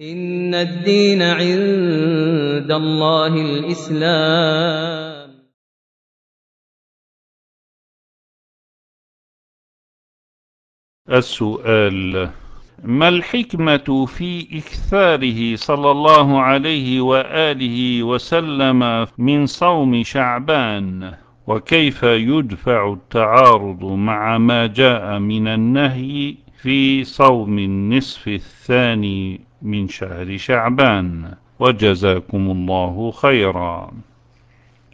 إن الدين عند الله الإسلام السؤال ما الحكمة في إكثاره صلى الله عليه وآله وسلم من صوم شعبان وكيف يدفع التعارض مع ما جاء من النهي في صوم النصف الثاني من شهر شعبان وجزاكم الله خيرا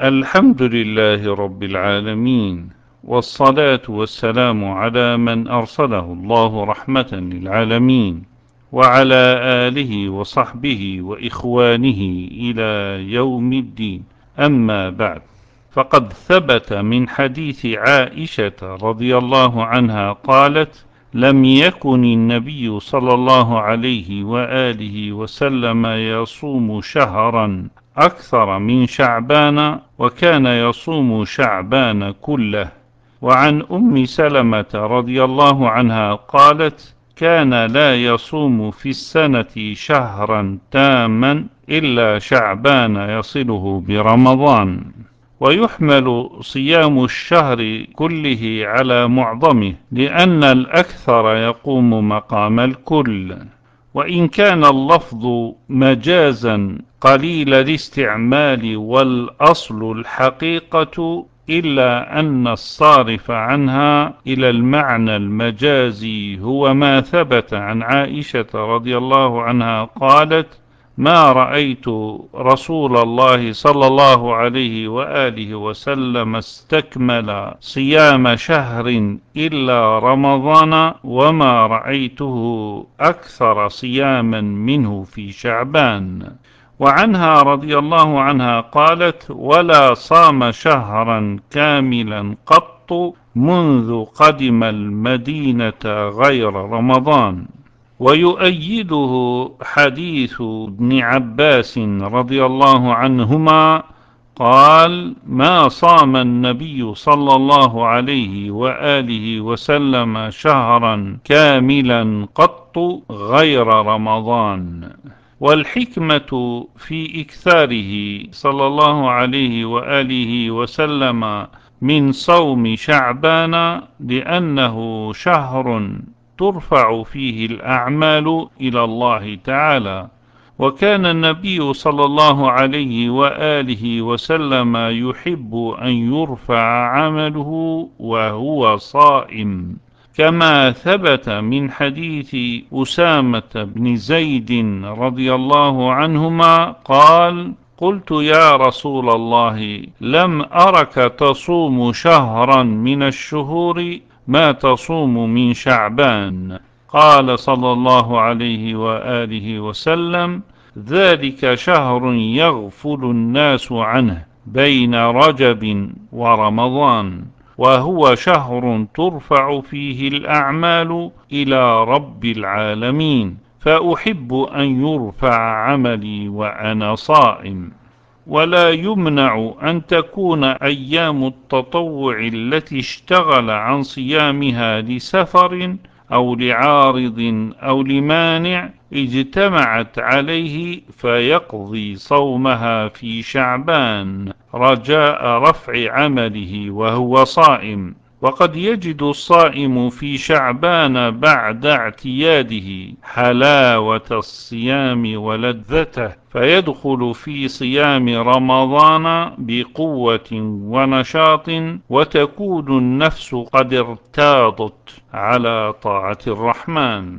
الحمد لله رب العالمين والصلاة والسلام على من أرسله الله رحمة للعالمين وعلى آله وصحبه وإخوانه إلى يوم الدين أما بعد فقد ثبت من حديث عائشة رضي الله عنها قالت لم يكن النبي صلى الله عليه وآله وسلم يصوم شهرا أكثر من شعبان وكان يصوم شعبان كله وعن أم سلمة رضي الله عنها قالت كان لا يصوم في السنة شهرا تاما إلا شعبان يصله برمضان ويحمل صيام الشهر كله على معظمه لأن الأكثر يقوم مقام الكل وإن كان اللفظ مجازا قليل الاستعمال والأصل الحقيقة إلا أن الصارف عنها إلى المعنى المجازي هو ما ثبت عن عائشة رضي الله عنها قالت ما رأيت رسول الله صلى الله عليه وآله وسلم استكمل صيام شهر إلا رمضان وما رأيته أكثر صياما منه في شعبان وعنها رضي الله عنها قالت ولا صام شهرا كاملا قط منذ قدم المدينة غير رمضان ويؤيده حديث ابن عباس رضي الله عنهما قال ما صام النبي صلى الله عليه وآله وسلم شهرا كاملا قط غير رمضان والحكمة في إكثاره صلى الله عليه وآله وسلم من صوم شعبان لأنه شهر ترفع فيه الأعمال إلى الله تعالى وكان النبي صلى الله عليه وآله وسلم يحب أن يرفع عمله وهو صائم كما ثبت من حديث أسامة بن زيد رضي الله عنهما قال قلت يا رسول الله لم أرك تصوم شهرا من الشهور ما تصوم من شعبان قال صلى الله عليه وآله وسلم ذلك شهر يغفل الناس عنه بين رجب ورمضان وهو شهر ترفع فيه الأعمال إلى رب العالمين فأحب أن يرفع عملي وأنا صائم ولا يمنع أن تكون أيام التطوع التي اشتغل عن صيامها لسفر أو لعارض أو لمانع اجتمعت عليه فيقضي صومها في شعبان رجاء رفع عمله وهو صائم وقد يجد الصائم في شعبان بعد اعتياده حلاوة الصيام ولذته فيدخل في صيام رمضان بقوة ونشاط وتكون النفس قد ارتاضت على طاعة الرحمن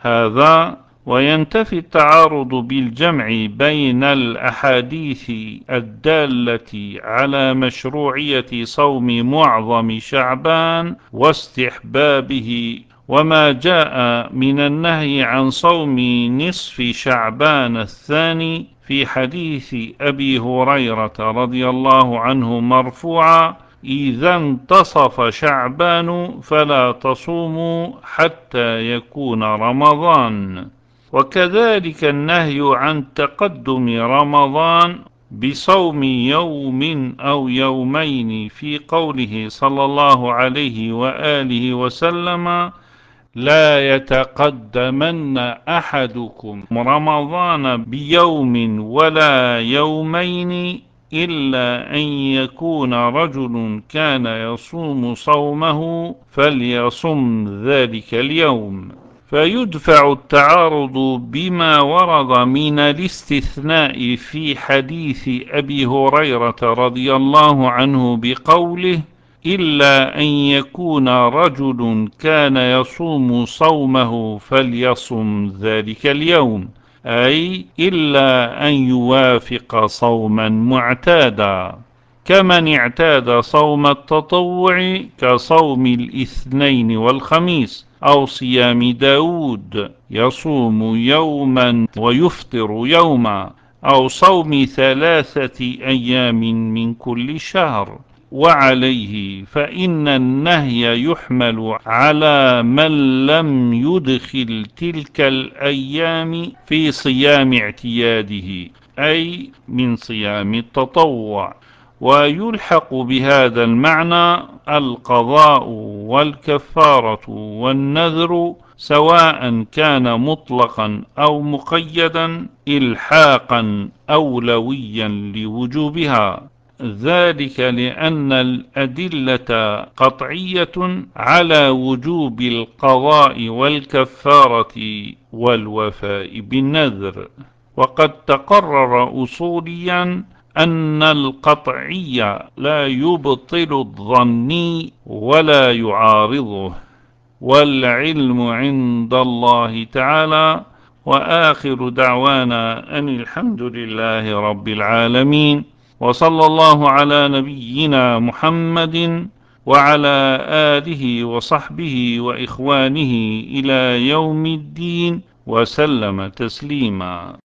هذا وينتفي التعارض بالجمع بين الأحاديث الدالة على مشروعية صوم معظم شعبان واستحبابه وما جاء من النهي عن صوم نصف شعبان الثاني في حديث أبي هريرة رضي الله عنه مرفوعا إذا انتصف شعبان فلا تصوموا حتى يكون رمضان وكذلك النهي عن تقدم رمضان بصوم يوم أو يومين في قوله صلى الله عليه وآله وسلم لا يتقدمن أحدكم رمضان بيوم ولا يومين إلا أن يكون رجل كان يصوم صومه فليصم ذلك اليوم فيدفع التعارض بما ورد من الاستثناء في حديث أبي هريرة رضي الله عنه بقوله إلا أن يكون رجل كان يصوم صومه فليصم ذلك اليوم أي إلا أن يوافق صوما معتادا كمن اعتاد صوم التطوع كصوم الاثنين والخميس أو صيام داود يصوم يوما ويفطر يوما أو صوم ثلاثة أيام من كل شهر وعليه فإن النهي يحمل على من لم يدخل تلك الأيام في صيام اعتياده أي من صيام التطوع ويلحق بهذا المعنى القضاء والكفارة والنذر سواء كان مطلقا أو مقيدا إلحاقا أولويا لوجوبها ذلك لأن الأدلة قطعية على وجوب القضاء والكفارة والوفاء بالنذر وقد تقرر أصوليا أن القطعي لا يبطل الظني ولا يعارضه والعلم عند الله تعالى وآخر دعوانا أن الحمد لله رب العالمين وصلى الله على نبينا محمد وعلى آله وصحبه وإخوانه إلى يوم الدين وسلم تسليما